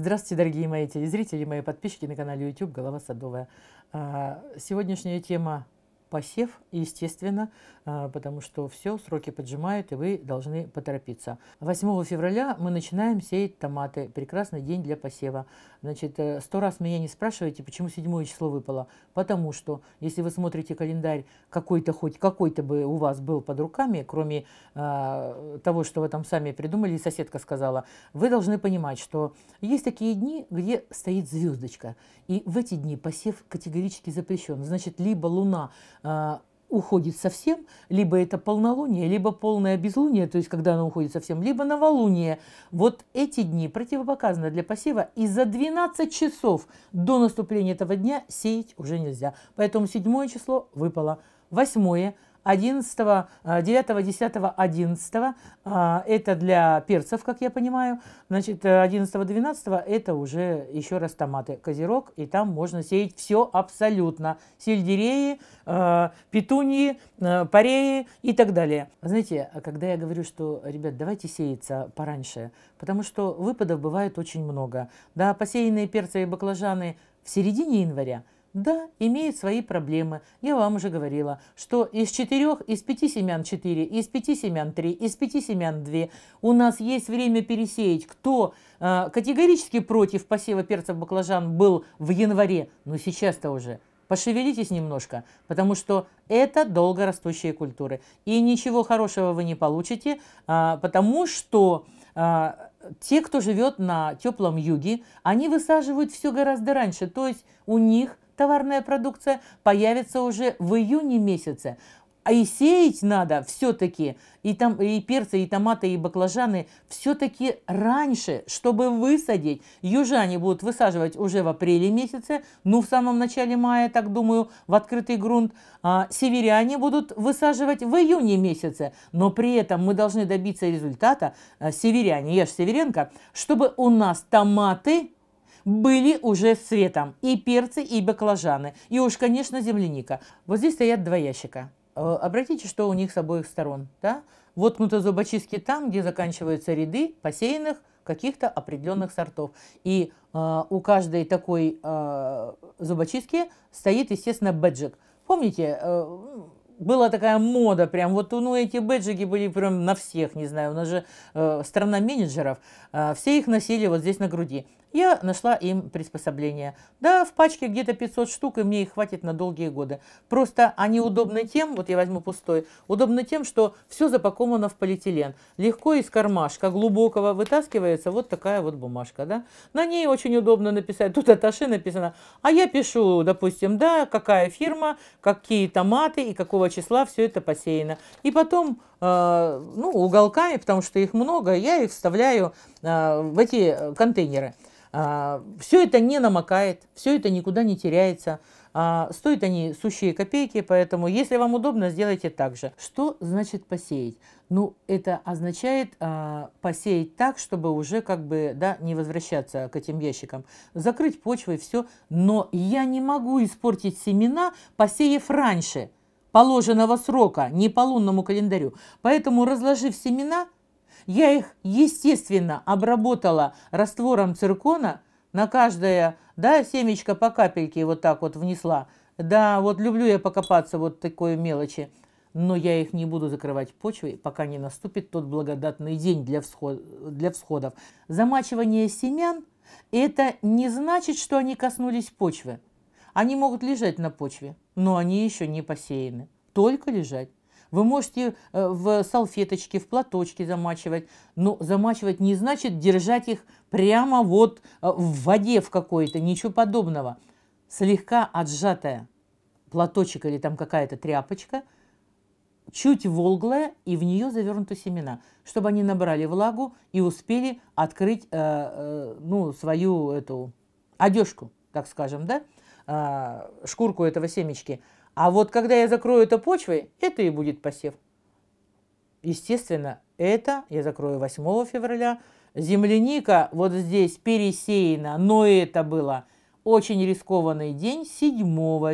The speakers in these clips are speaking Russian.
Здравствуйте, дорогие мои телезрители, мои подписчики на канале YouTube «Голова садовая». А, сегодняшняя тема посев, естественно, а, потому что все, сроки поджимают, и вы должны поторопиться. 8 февраля мы начинаем сеять томаты. Прекрасный день для посева. Значит, э, сто раз меня не спрашивайте, почему 7 число выпало. Потому что, если вы смотрите календарь, какой-то хоть какой-то бы у вас был под руками, кроме э, того, что вы там сами придумали, и соседка сказала, вы должны понимать, что есть такие дни, где стоит звездочка. И в эти дни посев категорически запрещен. Значит, либо луна а, уходит совсем, либо это полнолуние, либо полное безлуние, то есть когда оно уходит совсем, либо новолуние. Вот эти дни противопоказаны для посева, и за 12 часов до наступления этого дня сеять уже нельзя. Поэтому седьмое число выпало, восьмое. 11, 9, 10, 11 это для перцев, как я понимаю. Значит, 11, э, 12 это уже еще раз томаты козерог, и там можно сеять все абсолютно. Сельдереи, э, петуньи, э, пареи и так далее. Знаете, когда я говорю, что, ребят, давайте сеяться пораньше, потому что выпадов бывает очень много. Да, посеянные перцы и баклажаны в середине января – да, имеет свои проблемы. Я вам уже говорила, что из четырех, из пяти семян четыре, из пяти семян три, из пяти семян две. У нас есть время пересеять. Кто э, категорически против посева перцев баклажан был в январе, но сейчас-то уже пошевелитесь немножко, потому что это долгорастущие культуры. И ничего хорошего вы не получите, а, потому что а, те, кто живет на теплом юге, они высаживают все гораздо раньше. То есть у них товарная продукция появится уже в июне месяце. А и сеять надо все-таки, и, там, и перцы, и томаты, и баклажаны, все-таки раньше, чтобы высадить. Южане будут высаживать уже в апреле месяце, ну, в самом начале мая, так думаю, в открытый грунт. А северяне будут высаживать в июне месяце, но при этом мы должны добиться результата, а, северяне, я же северенка, чтобы у нас томаты были уже с цветом. И перцы, и баклажаны. И уж, конечно, земляника. Вот здесь стоят два ящика. Э, обратите, что у них с обоих сторон. Да? Воткнуты зубочистки там, где заканчиваются ряды посеянных каких-то определенных сортов. И э, у каждой такой э, зубочистки стоит, естественно, бэджик. Помните, э, была такая мода прям, вот ну эти бэджики были прям на всех, не знаю, у нас же э, страна менеджеров, э, все их носили вот здесь на груди. Я нашла им приспособление. Да, в пачке где-то 500 штук, и мне их хватит на долгие годы. Просто они удобны тем, вот я возьму пустой, удобны тем, что все запаковано в полиэтилен. Легко из кармашка глубокого вытаскивается вот такая вот бумажка, да. На ней очень удобно написать, тут аташи написано, а я пишу, допустим, да, какая фирма, какие томаты и какого числа все это посеяно. И потом, э, ну, уголками, потому что их много, я их вставляю э, в эти э, контейнеры. Все это не намокает, все это никуда не теряется. Стоят они сущие копейки, поэтому если вам удобно, сделайте так же. Что значит посеять? Ну, это означает а, посеять так, чтобы уже как бы да, не возвращаться к этим ящикам. Закрыть почвой все, но я не могу испортить семена, посеяв раньше положенного срока, не по лунному календарю. Поэтому, разложив семена, я их, естественно, обработала раствором циркона на каждое, да, семечко по капельке вот так вот внесла. Да, вот люблю я покопаться вот такой мелочи. Но я их не буду закрывать почвой, пока не наступит тот благодатный день для, всход, для всходов. Замачивание семян – это не значит, что они коснулись почвы. Они могут лежать на почве, но они еще не посеяны. Только лежать. Вы можете э, в салфеточке, в платочке замачивать, но замачивать не значит держать их прямо вот э, в воде в какой-то, ничего подобного. Слегка отжатая платочек или там какая-то тряпочка, чуть волглая, и в нее завернуты семена, чтобы они набрали влагу и успели открыть э, э, ну, свою эту одежку, так скажем, да, а, шкурку этого семечки. А вот когда я закрою это почвой, это и будет посев. Естественно, это я закрою 8 февраля. Земляника вот здесь пересеяна, но это было очень рискованный день 7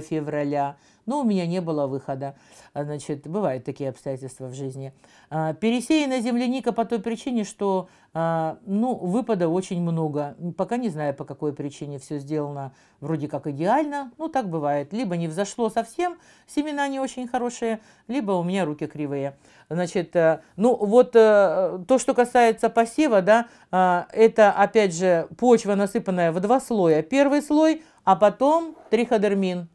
февраля но у меня не было выхода. А, значит, бывают такие обстоятельства в жизни. А, Пересеяна земляника по той причине, что а, ну, выпада очень много. Пока не знаю, по какой причине все сделано вроде как идеально. Ну, так бывает. Либо не взошло совсем, семена не очень хорошие, либо у меня руки кривые. Значит, э, ну, вот э, то, что касается посева, да, э, это, опять же, почва, насыпанная в два слоя. Первый слой, а потом триходермин.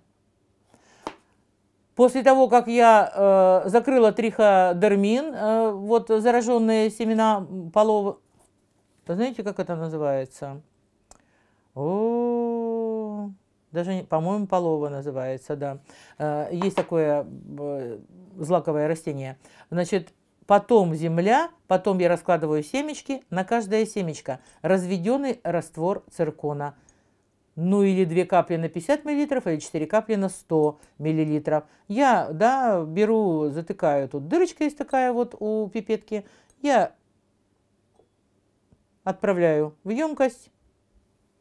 После того, как я э, закрыла триходермин, э, вот зараженные семена полов... Знаете, как это называется? О, даже, по-моему, полова называется, да. Э, есть такое э, злаковое растение. Значит, потом земля, потом я раскладываю семечки, на каждое семечко разведенный раствор циркона – ну или 2 капли на 50 мл, или 4 капли на 100 мл. Я, да, беру, затыкаю, тут дырочка есть такая вот у пипетки, я отправляю в емкость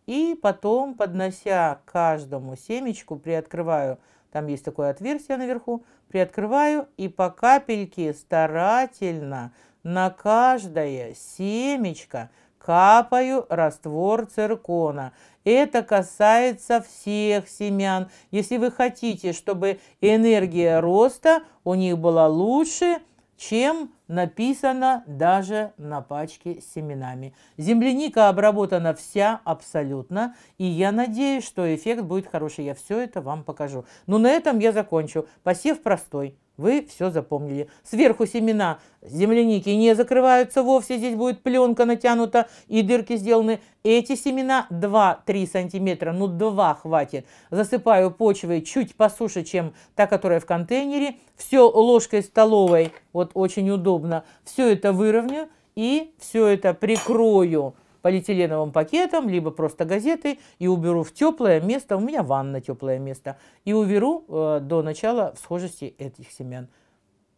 и потом, поднося каждому семечку, приоткрываю, там есть такое отверстие наверху, приоткрываю и по капельке старательно на каждое семечко – капаю раствор циркона. Это касается всех семян. Если вы хотите, чтобы энергия роста у них была лучше, чем написано даже на пачке с семенами. Земляника обработана вся абсолютно, и я надеюсь, что эффект будет хороший. Я все это вам покажу. Но ну, на этом я закончу. Посев простой. Вы все запомнили. Сверху семена земляники не закрываются вовсе. Здесь будет пленка натянута и дырки сделаны. Эти семена 2-3 сантиметра, ну 2 хватит. Засыпаю почвой чуть посуше, чем та, которая в контейнере. Все ложкой столовой, вот очень удобно. Все это выровню и все это прикрою полиэтиленовым пакетом, либо просто газетой, и уберу в теплое место, у меня ванна теплое место, и уберу э, до начала всхожести этих семян.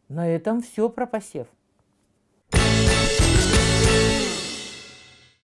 На этом все про посев.